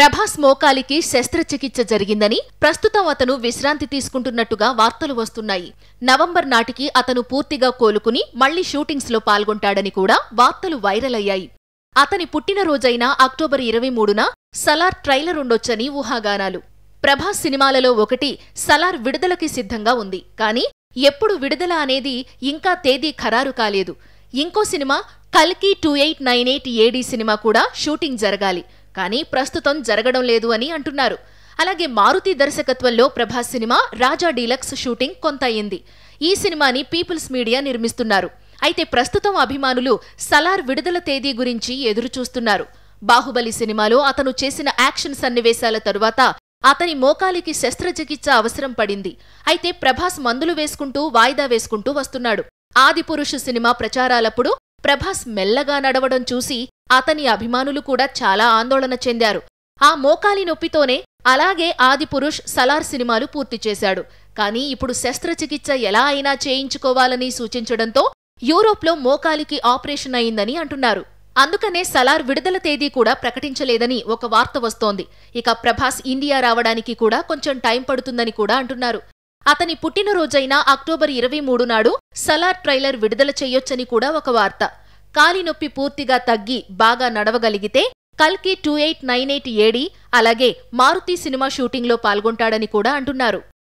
ప్రభాస్ మోకాలికి శస్త్రచికిత్స జరిగిందని ప్రస్తుతం అతను విశ్రాంతి తీసుకుంటున్నట్టుగా వార్తలు వస్తున్నాయి నవంబర్ నాటికి అతను పూర్తిగా కోలుకుని మళ్లీ షూటింగ్స్లో పాల్గొంటాడని కూడా వార్తలు వైరల్ అయ్యాయి అతని పుట్టినరోజైన అక్టోబర్ ఇరవై మూడున సలార్ ట్రైలర్ ఉండొచ్చని ఊహాగానాలు ప్రభాస్ సినిమాలలో ఒకటి సలార్ విడుదలకి సిద్ధంగా ఉంది కానీ ఎప్పుడు విడుదల అనేది ఇంకా తేదీ ఖరారు కాలేదు ఇంకో సినిమా కల్కి two eight nine eight AD cinema కూడా షూటింగ్ జరగాలి కానీ ప్రస్తుతం జరగడం లేదు అని అంటున్నారు అలాగే మారుతి దర్శకత్వంలో Prabhas cinema Raja deluxe shooting కొంత అయింది ఈ సినిమాని పీపుల్స్ మీడియా నిర్మిస్తున్నారు అయితే ప్రస్తుతం అభిమానులు సలార్ విడుదల తేదీ గురించి ఎదురుచూస్తున్నారు బాహుబలి సినిమాలో అతను చేసిన యాక్షన్ సన్నివేశాల తరువాత అతని మోకాలికి శస్త్రచికిత్స అవసరం పడింది అయితే ప్రభాస్ మందులు వేసుకుంటూ వాయిదా వేసుకుంటూ వస్తున్నాడు ఆదిపురుషు సినిమా ప్రచారాలప్పుడు ప్రభాస్ మెల్లగా నడవడం చూసి అతని అభిమానులు కూడా చాలా ఆందోళన చెందారు ఆ మోకాలి నొప్పితోనే అలాగే ఆదిపురుష్ సలార్ సినిమాలు పూర్తి చేశాడు కానీ ఇప్పుడు శస్త్రచికిత్స ఎలా అయినా చేయించుకోవాలని సూచించడంతో యూరోప్లో మోకాలికి ఆపరేషన్ అయిందని అంటున్నారు అందుకనే సలార్ విడుదల తేదీ కూడా ప్రకటించలేదని ఒక వార్త వస్తోంది ఇక ప్రభాస్ ఇండియా రావడానికి కూడా కొంచెం టైం పడుతుందని కూడా అంటున్నారు అతని పుట్టినరోజైన అక్టోబర్ ఇరవై మూడు నాడు సలార్ ట్రైలర్ విడుదల చేయొచ్చని కూడా ఒక వార్త కాలినొప్పి పూర్తిగా తగ్గి బాగా నడవగలిగితే కల్కి two eight nine eight AD అలాగే మారుతి సినిమా షూటింగ్లో పాల్గొంటాడని కూడా అంటున్నారు